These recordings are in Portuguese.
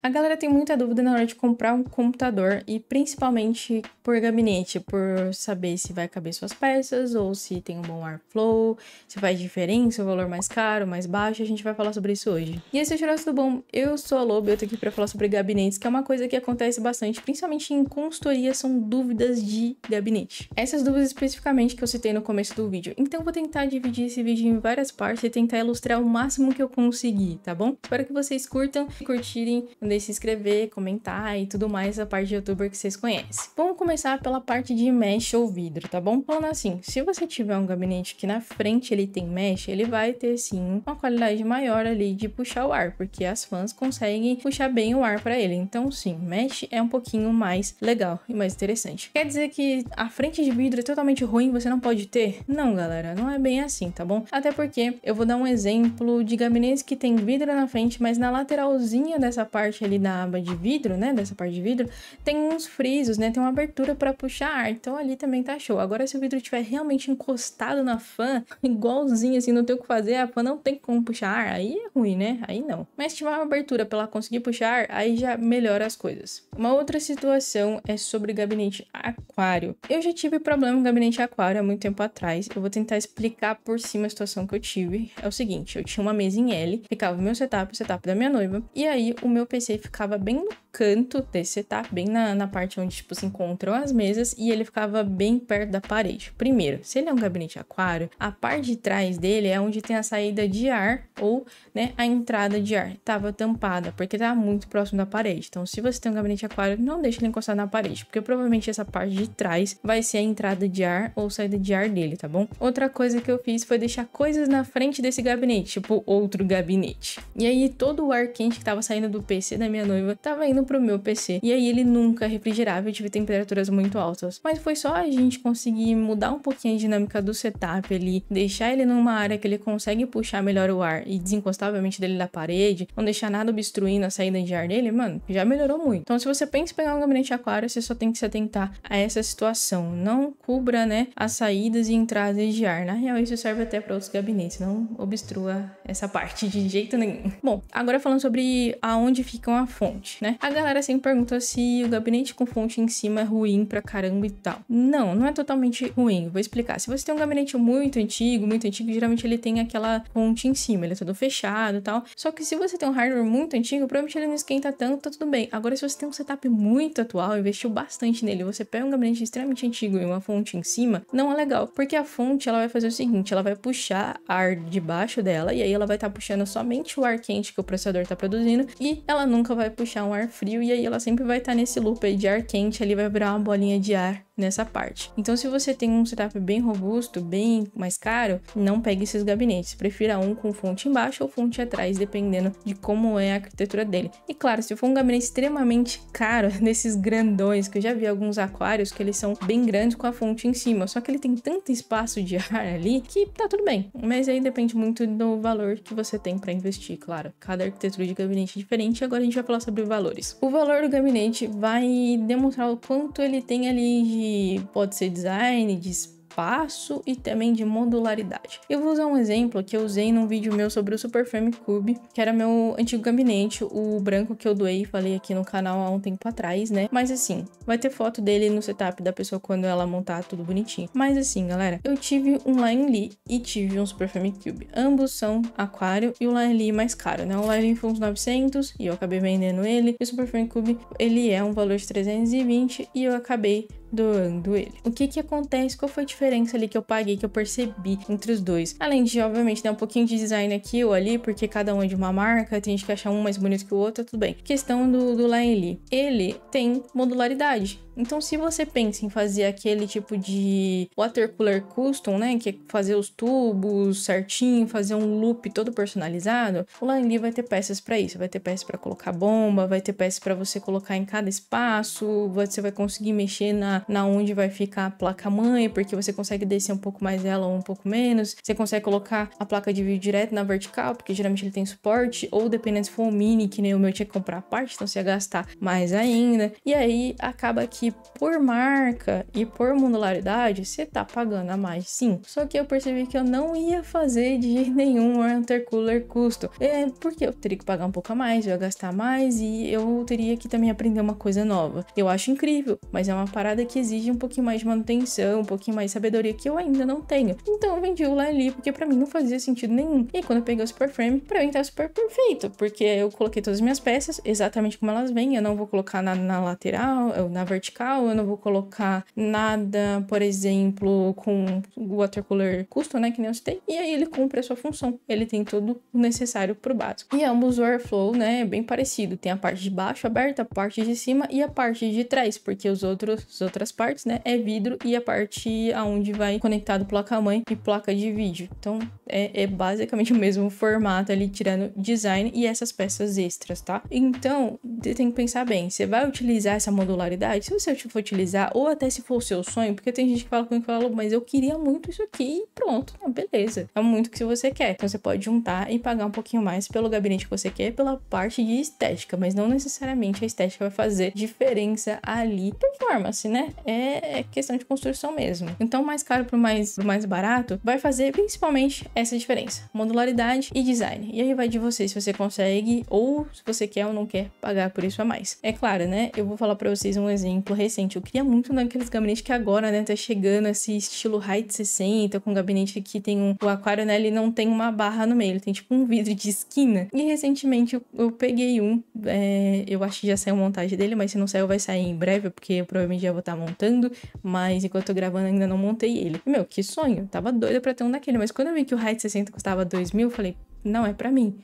A galera tem muita dúvida na hora de comprar um computador e principalmente por gabinete, por saber se vai caber suas peças ou se tem um bom airflow, se faz diferença, o valor mais caro, mais baixo, a gente vai falar sobre isso hoje. E esse é o do Bom, eu sou a Lobo eu tô aqui pra falar sobre gabinetes, que é uma coisa que acontece bastante, principalmente em consultoria, são dúvidas de gabinete. Essas dúvidas especificamente que eu citei no começo do vídeo. Então eu vou tentar dividir esse vídeo em várias partes e tentar ilustrar o máximo que eu conseguir, tá bom? Espero que vocês curtam e curtirem de se inscrever, comentar e tudo mais a parte de youtuber que vocês conhecem. Vamos começar pela parte de mesh ou vidro, tá bom? Falando assim, se você tiver um gabinete que na frente ele tem mesh, ele vai ter sim uma qualidade maior ali de puxar o ar, porque as fãs conseguem puxar bem o ar para ele. Então sim, mesh é um pouquinho mais legal e mais interessante. Quer dizer que a frente de vidro é totalmente ruim, você não pode ter? Não, galera, não é bem assim, tá bom? Até porque eu vou dar um exemplo de gabinetes que tem vidro na frente, mas na lateralzinha dessa parte parte ali da aba de vidro, né, dessa parte de vidro, tem uns frisos, né, tem uma abertura para puxar ar, então ali também tá show. Agora se o vidro tiver realmente encostado na fan, igualzinho assim, não tem o que fazer, a fan não tem como puxar ar, aí é ruim, né, aí não. Mas se tiver uma abertura para ela conseguir puxar ar, aí já melhora as coisas. Uma outra situação é sobre gabinete aquário. Eu já tive problema com gabinete aquário há muito tempo atrás, eu vou tentar explicar por cima a situação que eu tive. É o seguinte, eu tinha uma mesa em L, ficava o meu setup, o setup da minha noiva, e aí o meu PC e ficava bem no canto desse, tá? Bem na, na parte onde, tipo, se encontram as mesas e ele ficava bem perto da parede. Primeiro, se ele é um gabinete aquário, a parte de trás dele é onde tem a saída de ar ou, né, a entrada de ar. Tava tampada, porque tá muito próximo da parede. Então, se você tem um gabinete aquário, não deixe ele encostar na parede, porque provavelmente essa parte de trás vai ser a entrada de ar ou saída de ar dele, tá bom? Outra coisa que eu fiz foi deixar coisas na frente desse gabinete, tipo outro gabinete. E aí todo o ar quente que tava saindo do PC da minha noiva tava indo pro meu PC. E aí ele nunca é refrigerava, eu tive temperaturas muito altas. Mas foi só a gente conseguir mudar um pouquinho a dinâmica do setup ali, deixar ele numa área que ele consegue puxar melhor o ar e desencostar obviamente dele da parede, não deixar nada obstruindo a saída de ar dele, mano, já melhorou muito. Então se você pensa em pegar um gabinete aquário, você só tem que se atentar a essa situação. Não cubra, né, as saídas e entradas de ar. Na real, isso serve até para outros gabinetes, não obstrua essa parte de jeito nenhum. Bom, agora falando sobre aonde fica a fonte, né? A galera sempre pergunta se o gabinete com fonte em cima é ruim pra caramba e tal. Não, não é totalmente ruim. Vou explicar. Se você tem um gabinete muito antigo, muito antigo, geralmente ele tem aquela fonte em cima, ele é todo fechado e tal. Só que se você tem um hardware muito antigo, provavelmente ele não esquenta tanto, tá tudo bem. Agora, se você tem um setup muito atual, investiu bastante nele, você pega um gabinete extremamente antigo e uma fonte em cima, não é legal, porque a fonte ela vai fazer o seguinte, ela vai puxar ar de baixo dela e aí ela vai estar tá puxando somente o ar quente que o processador está produzindo e ela nunca vai puxar um ar frio, e aí ela sempre vai estar tá nesse loop aí de ar quente, ali vai virar uma bolinha de ar nessa parte. Então, se você tem um setup bem robusto, bem mais caro, não pegue esses gabinetes. Prefira um com fonte embaixo ou fonte atrás, dependendo de como é a arquitetura dele. E claro, se for um gabinete extremamente caro, desses grandões, que eu já vi alguns aquários que eles são bem grandes com a fonte em cima, só que ele tem tanto espaço de ar ali que tá tudo bem. Mas aí depende muito do valor que você tem para investir, claro. Cada arquitetura de gabinete é diferente. Agora a gente vai falar sobre valores. O valor do gabinete vai demonstrar o quanto ele tem ali de pode ser design, de espaço e também de modularidade. Eu vou usar um exemplo que eu usei num vídeo meu sobre o Super Famicube, que era meu antigo gabinete, o branco que eu doei, falei aqui no canal há um tempo atrás, né? Mas assim, vai ter foto dele no setup da pessoa quando ela montar tudo bonitinho. Mas assim, galera, eu tive um Lion Lee e tive um Super Famicube. Ambos são aquário e o Lion Lee mais caro, né? O Lion Lee foi uns 900 e eu acabei vendendo ele. E o Super Famicube, ele é um valor de 320 e eu acabei doando ele. O que que acontece? Qual foi a diferença ali que eu paguei, que eu percebi entre os dois? Além de, obviamente, dar né, um pouquinho de design aqui ou ali, porque cada um é de uma marca, tem gente que acha um mais bonito que o outro, tudo bem. Questão do, do Laeli. Ele tem modularidade. Então, se você pensa em fazer aquele tipo de watercolor custom, né, que é fazer os tubos certinho, fazer um loop todo personalizado, o Laeli vai ter peças para isso. Vai ter peças para colocar bomba, vai ter peças para você colocar em cada espaço, você vai conseguir mexer na na onde vai ficar a placa-mãe, porque você consegue descer um pouco mais ela ou um pouco menos. Você consegue colocar a placa de vídeo direto na vertical, porque geralmente ele tem suporte, ou dependendo se for um mini, que nem o meu tinha que comprar a parte, então você ia gastar mais ainda. E aí acaba que por marca e por modularidade, você tá pagando a mais sim. Só que eu percebi que eu não ia fazer de nenhum intercooler custo. É porque eu teria que pagar um pouco a mais, eu ia gastar mais e eu teria que também aprender uma coisa nova. Eu acho incrível, mas é uma parada que exige um pouquinho mais de manutenção, um pouquinho mais de sabedoria que eu ainda não tenho. Então eu vendi o Lali porque para mim não fazia sentido nenhum. E aí, quando eu peguei o Super Frame, pra mim tá super perfeito, porque eu coloquei todas as minhas peças exatamente como elas vêm. Eu não vou colocar nada na lateral, na vertical, eu não vou colocar nada, por exemplo, com watercolor custom, né, que nem eu citei. E aí ele cumpre a sua função. Ele tem tudo o necessário pro básico. E ambos o airflow, né, é bem parecido. Tem a parte de baixo aberta, a parte de cima e a parte de trás, porque os outros, os outros outras partes, né, é vidro e a parte aonde vai conectado placa-mãe e placa de vídeo. Então, é, é basicamente o mesmo formato ali, tirando design e essas peças extras, tá? Então, você tem que pensar bem, você vai utilizar essa modularidade? Se você for utilizar, ou até se for o seu sonho, porque tem gente que fala comigo e fala, mas eu queria muito isso aqui e pronto, tá, beleza. É muito que você quer. Então, você pode juntar e pagar um pouquinho mais pelo gabinete que você quer, pela parte de estética, mas não necessariamente a estética vai fazer diferença ali. Performance, né? É, é questão de construção mesmo. Então, mais caro pro mais, mais barato vai fazer principalmente essa diferença: modularidade e design. E aí vai de você se você consegue ou se você quer ou não quer pagar por isso a mais. É claro, né? Eu vou falar para vocês um exemplo recente. Eu queria muito naqueles gabinetes que agora, né, tá chegando esse estilo Height 60, com um gabinete que tem um. O aquário, né, ele não tem uma barra no meio, ele tem tipo um vidro de esquina. E recentemente eu, eu peguei um, é, eu acho que já saiu montagem dele, mas se não saiu, vai sair em breve, porque eu provavelmente já vou estar montando, mas enquanto eu tô gravando ainda não montei ele. meu, que sonho, tava doida pra ter um daquele, mas quando eu vi que o Height 60 custava 2 mil, eu falei, não é pra mim.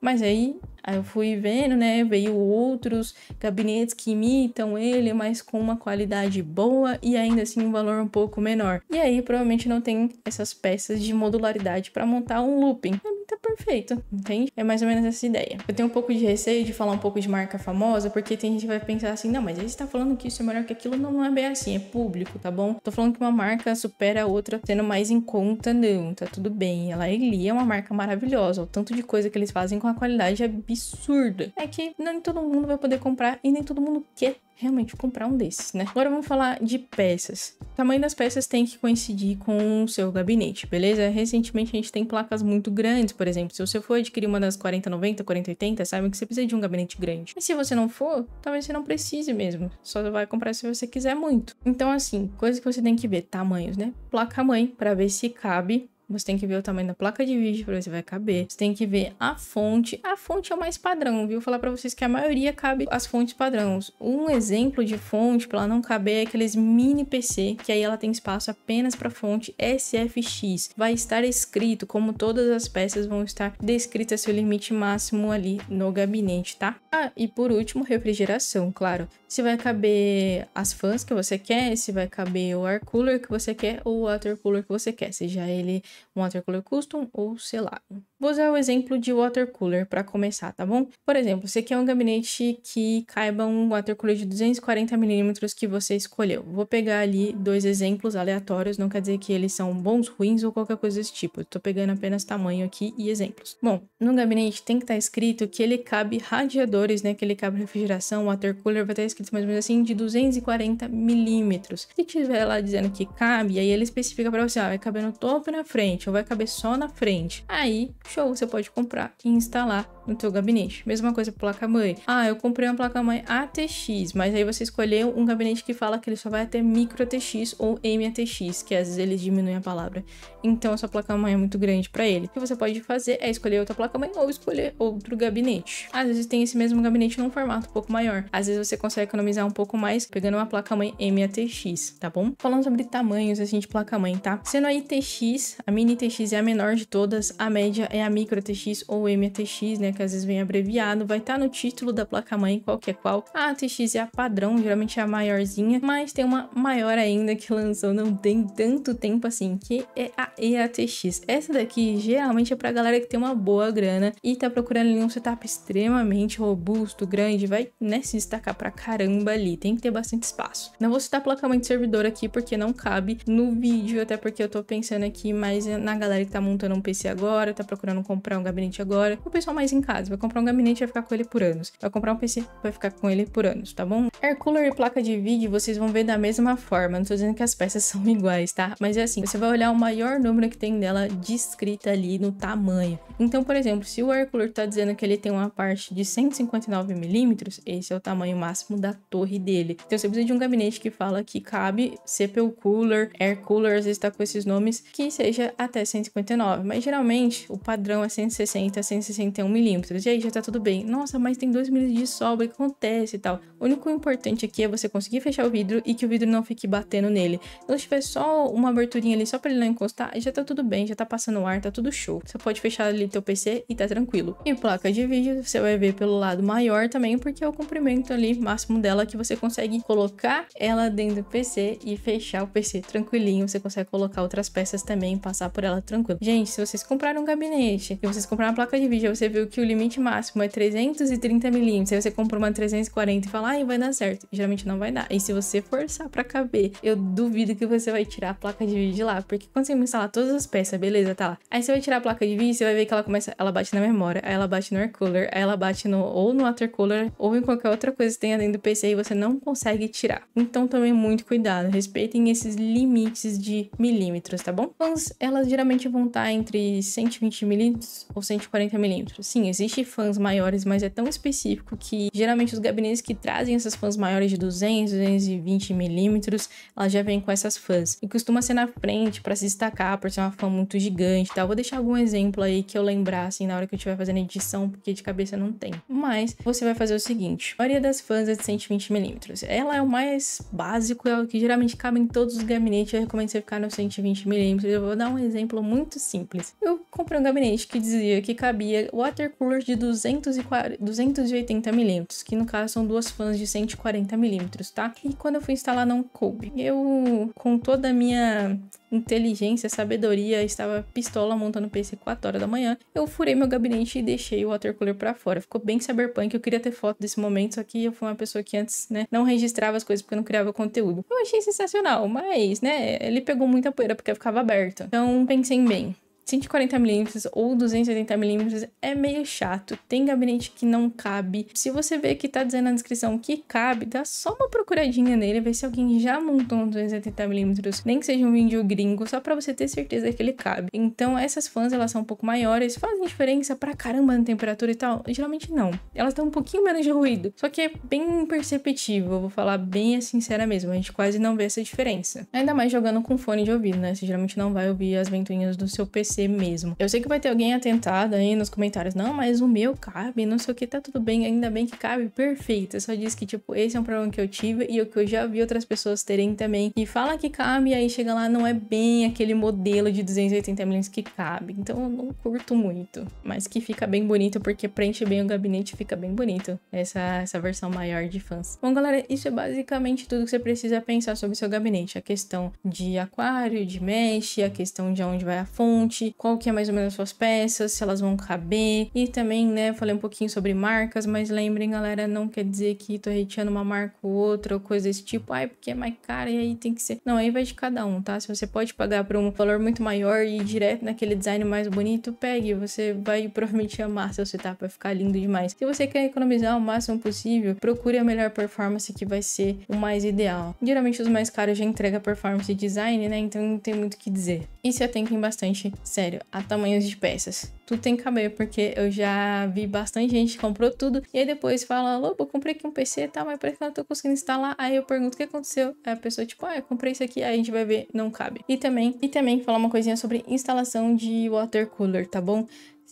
Mas aí Aí eu fui vendo, né? Veio outros gabinetes que imitam ele, mas com uma qualidade boa e ainda assim um valor um pouco menor. E aí provavelmente não tem essas peças de modularidade para montar um looping. É tá perfeito, entende? É mais ou menos essa ideia. Eu tenho um pouco de receio de falar um pouco de marca famosa, porque tem gente que vai pensar assim, não, mas ele está falando que isso é melhor que aquilo, não, não é bem assim, é público, tá bom? Tô falando que uma marca supera a outra, sendo mais em conta, não, tá tudo bem. Ela, ele é uma marca maravilhosa, o tanto de coisa que eles fazem com a qualidade é absurda. É que nem todo mundo vai poder comprar e nem todo mundo quer realmente comprar um desses, né? Agora vamos falar de peças. O tamanho das peças tem que coincidir com o seu gabinete, beleza? Recentemente a gente tem placas muito grandes, por exemplo. Se você for adquirir uma das 4090, 4080, sabe que você precisa de um gabinete grande. E se você não for, talvez você não precise mesmo. Só vai comprar se você quiser muito. Então, assim, coisa que você tem que ver: tamanhos, né? Placa-mãe, para ver se cabe você tem que ver o tamanho da placa de vídeo para ver se vai caber. Você tem que ver a fonte. A fonte é o mais padrão, viu? Vou falar para vocês que a maioria cabe as fontes padrões. Um exemplo de fonte para ela não caber é aqueles mini PC, que aí ela tem espaço apenas para fonte SFX. Vai estar escrito como todas as peças vão estar descritas seu limite máximo ali no gabinete, tá? Ah, e por último, refrigeração, claro. Se vai caber as fãs que você quer, se vai caber o air cooler que você quer ou o water cooler que você quer, seja ele um water cooler custom ou selado. Vou usar o exemplo de water cooler para começar, tá bom? Por exemplo, você quer é um gabinete que caiba um water cooler de 240 milímetros que você escolheu. Vou pegar ali dois exemplos aleatórios, não quer dizer que eles são bons, ruins ou qualquer coisa desse tipo. Estou pegando apenas tamanho aqui e exemplos. Bom, no gabinete tem que estar tá escrito que ele cabe radiadores, né? Que ele cabe refrigeração, water cooler, vai estar tá escrito mais ou menos assim de 240 milímetros. Se tiver lá dizendo que cabe, aí ele especifica para você, ó, vai caber no topo e na frente frente ou vai caber só na frente, aí show, você pode comprar e instalar no teu gabinete. Mesma coisa placa-mãe. Ah, eu comprei uma placa-mãe ATX, mas aí você escolheu um gabinete que fala que ele só vai até micro ATX ou MATX, que às vezes eles diminuem a palavra. Então essa placa-mãe é muito grande para ele. O que você pode fazer é escolher outra placa-mãe ou escolher outro gabinete. Às vezes tem esse mesmo gabinete num formato um pouco maior. Às vezes você consegue economizar um pouco mais pegando uma placa-mãe MATX, tá bom? Falando sobre tamanhos assim de placa-mãe, tá? Sendo a ITX, a mini ITX é a menor de todas, a média é a micro ATX ou MATX, né? que às vezes vem abreviado, vai estar tá no título da placa-mãe, qual que é qual. A ATX é a padrão, geralmente é a maiorzinha, mas tem uma maior ainda que lançou não tem tanto tempo assim, que é a EATX. Essa daqui geralmente é pra galera que tem uma boa grana e tá procurando ali um setup extremamente robusto, grande, vai né, se destacar pra caramba ali, tem que ter bastante espaço. Não vou citar placa-mãe de servidor aqui porque não cabe no vídeo, até porque eu tô pensando aqui mais na galera que tá montando um PC agora, tá procurando comprar um gabinete agora, o pessoal mais em casa. Vai comprar um gabinete vai ficar com ele por anos. Vai comprar um PC, vai ficar com ele por anos, tá bom? Air cooler e placa de vídeo vocês vão ver da mesma forma. Não tô dizendo que as peças são iguais, tá? Mas é assim, você vai olhar o maior número que tem dela descrita ali no tamanho. Então, por exemplo, se o air cooler tá dizendo que ele tem uma parte de 159mm, esse é o tamanho máximo da torre dele. Então você precisa de um gabinete que fala que cabe CPU cooler, air cooler, às vezes tá com esses nomes, que seja até 159. Mas geralmente o padrão é 160 161mm milímetros. E aí já tá tudo bem. Nossa, mas tem 2 milímetros de sobra, o que acontece e tal? O único importante aqui é você conseguir fechar o vidro e que o vidro não fique batendo nele. Então, se tiver só uma aberturinha ali só pra ele não encostar, já tá tudo bem, já tá passando ar, tá tudo show. Você pode fechar ali teu PC e tá tranquilo. E placa de vídeo, você vai ver pelo lado maior também, porque é o comprimento ali máximo dela que você consegue colocar ela dentro do PC e fechar o PC tranquilinho. Você consegue colocar outras peças também, passar por ela tranquilo. Gente, se vocês compraram um gabinete e vocês compraram uma placa de vídeo, você viu que o limite máximo é 330 milímetros, aí você compra uma 340 e fala, ai, ah, vai dar certo. Geralmente não vai dar. E se você forçar para caber, eu duvido que você vai tirar a placa de vídeo de lá, porque quando você instalar todas as peças, beleza, tá lá. Aí você vai tirar a placa de vídeo, você vai ver que ela começa, ela bate na memória, aí ela bate no air cooler, aí ela bate no ou no water cooler ou em qualquer outra coisa que tenha dentro do PC e você não consegue tirar. Então também muito cuidado, respeitem esses limites de milímetros, tá bom? Então, elas geralmente vão estar tá entre 120 milímetros ou 140 milímetros. Sim, existe fãs maiores, mas é tão específico que geralmente os gabinetes que trazem essas fãs maiores de 200, 220 milímetros, elas já vêm com essas fãs. E costuma ser na frente para se destacar, por ser uma fã muito gigante e tal. Vou deixar algum exemplo aí que eu lembrar, assim, na hora que eu estiver fazendo edição, porque de cabeça não tem. Mas você vai fazer o seguinte: a maioria das fãs é de 120 milímetros. Ela é o mais básico, é o que geralmente cabe em todos os gabinetes. Eu recomendo você ficar no 120 milímetros. Eu vou dar um exemplo muito simples. Eu comprei um gabinete que dizia que cabia watercolor cooler de 280mm, que no caso são duas fãs de 140mm, tá? E quando eu fui instalar não coube. Eu, com toda a minha inteligência, sabedoria, estava pistola montando o PC 4 horas da manhã, eu furei meu gabinete e deixei o watercooler para fora. Ficou bem cyberpunk, eu queria ter foto desse momento, só que eu fui uma pessoa que antes, né, não registrava as coisas porque eu não criava conteúdo. Eu achei sensacional, mas, né, ele pegou muita poeira porque ficava aberto. Então, pensem bem. 140mm ou 280mm é meio chato, tem gabinete que não cabe. Se você ver que tá dizendo na descrição que cabe, dá só uma procuradinha nele, ver se alguém já montou um 280mm, nem que seja um vídeo gringo, só para você ter certeza que ele cabe. Então essas fãs, elas são um pouco maiores, fazem diferença pra caramba na temperatura e tal? Geralmente não. Elas têm um pouquinho menos de ruído, só que é bem imperceptível, vou falar bem sincera mesmo, a gente quase não vê essa diferença. Ainda mais jogando com fone de ouvido, né? Você geralmente não vai ouvir as ventoinhas do seu PC você mesmo. Eu sei que vai ter alguém atentado aí nos comentários, não, mas o meu cabe, não sei o que, tá tudo bem, ainda bem que cabe, perfeito. Eu só disse que, tipo, esse é um problema que eu tive e o que eu já vi outras pessoas terem também, E fala que cabe, aí chega lá, não é bem aquele modelo de 280 milhões que cabe. Então eu não curto muito, mas que fica bem bonito porque preenche bem o gabinete, fica bem bonito essa, essa versão maior de fãs. Bom, galera, isso é basicamente tudo que você precisa pensar sobre o seu gabinete. A questão de aquário, de mesh, a questão de onde vai a fonte, qual que é mais ou menos as suas peças, se elas vão caber. E também, né, falei um pouquinho sobre marcas, mas lembrem, galera, não quer dizer que tô hateando uma marca ou outra, ou coisa desse tipo. Ai, porque é mais cara e aí tem que ser. Não, aí vai de cada um, tá? Se você pode pagar por um valor muito maior e ir direto naquele design mais bonito, pegue. Você vai provavelmente amar seu setup, vai ficar lindo demais. Se você quer economizar o máximo possível, procure a melhor performance que vai ser o mais ideal. Geralmente os mais caros já entrega performance e design, né? Então não tem muito o que dizer. E se atentem bastante sério, a tamanhos de peças. Tudo tem que caber, porque eu já vi bastante gente que comprou tudo e aí depois fala: Lobo, eu comprei aqui um PC e tá, tal, mas parece que eu não tô conseguindo instalar. Aí eu pergunto o que aconteceu. Aí a pessoa, tipo, ah, eu comprei isso aqui, aí a gente vai ver, não cabe. E também, e também falar uma coisinha sobre instalação de water cooler, tá bom?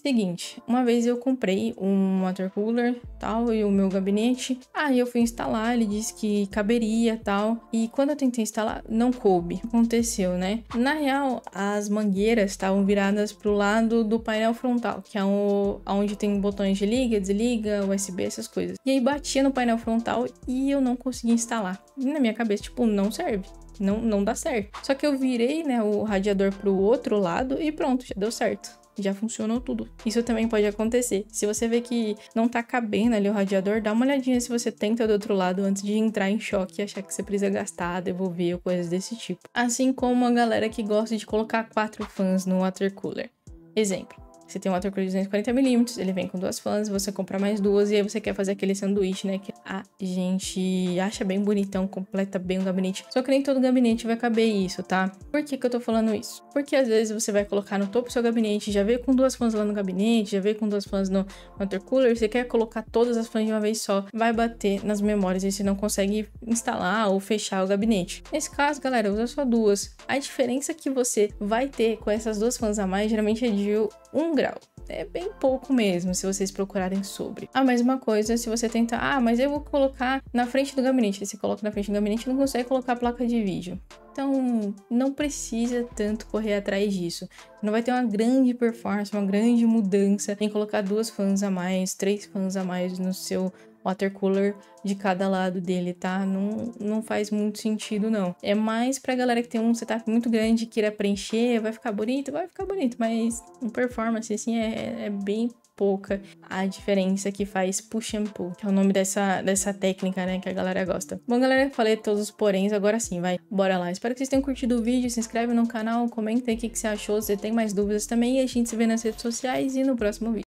Seguinte, uma vez eu comprei um water cooler, tal, e o meu gabinete. Aí eu fui instalar, ele disse que caberia, tal, e quando eu tentei instalar, não coube. Aconteceu, né? Na real, as mangueiras estavam viradas pro lado do painel frontal, que é o, onde tem botões de liga, desliga, USB, essas coisas. E aí batia no painel frontal e eu não consegui instalar. E na minha cabeça, tipo, não serve não, não dá certo. Só que eu virei, né, o radiador pro outro lado e pronto, já deu certo já funcionou tudo. Isso também pode acontecer. Se você vê que não tá cabendo ali o radiador, dá uma olhadinha se você tenta do outro lado antes de entrar em choque e achar que você precisa gastar, devolver ou coisas desse tipo. Assim como a galera que gosta de colocar quatro fãs no water cooler. Exemplo. Você tem um watercooler de 240mm, ele vem com duas fãs, você compra mais duas e aí você quer fazer aquele sanduíche, né? Que a gente acha bem bonitão, completa bem o gabinete. Só que nem todo gabinete vai caber isso, tá? Por que que eu tô falando isso? Porque às vezes você vai colocar no topo do seu gabinete, já veio com duas fãs lá no gabinete, já veio com duas fãs no watercooler, você quer colocar todas as fãs de uma vez só, vai bater nas memórias e você não consegue instalar ou fechar o gabinete. Nesse caso, galera, usa só duas. A diferença que você vai ter com essas duas fãs a mais geralmente é de um grau. É bem pouco mesmo, se vocês procurarem sobre. A ah, mesma coisa se você tentar, ah, mas eu vou colocar na frente do gabinete. Você coloca na frente do gabinete e não consegue colocar a placa de vídeo. Então, não precisa tanto correr atrás disso. Não vai ter uma grande performance, uma grande mudança em colocar duas fãs a mais, três fãs a mais no seu water cooler de cada lado dele, tá? Não, não faz muito sentido, não. É mais pra galera que tem um setup muito grande, queira preencher, vai ficar bonito, vai ficar bonito, mas um performance, assim, é, é bem pouca a diferença que faz push and pull, que é o nome dessa, dessa técnica, né, que a galera gosta. Bom, galera, falei todos os poréns, agora sim, vai, bora lá. Espero que vocês tenham curtido o vídeo, se inscreve no canal, comenta aí o que, que você achou, se tem mais dúvidas também, e a gente se vê nas redes sociais e no próximo vídeo.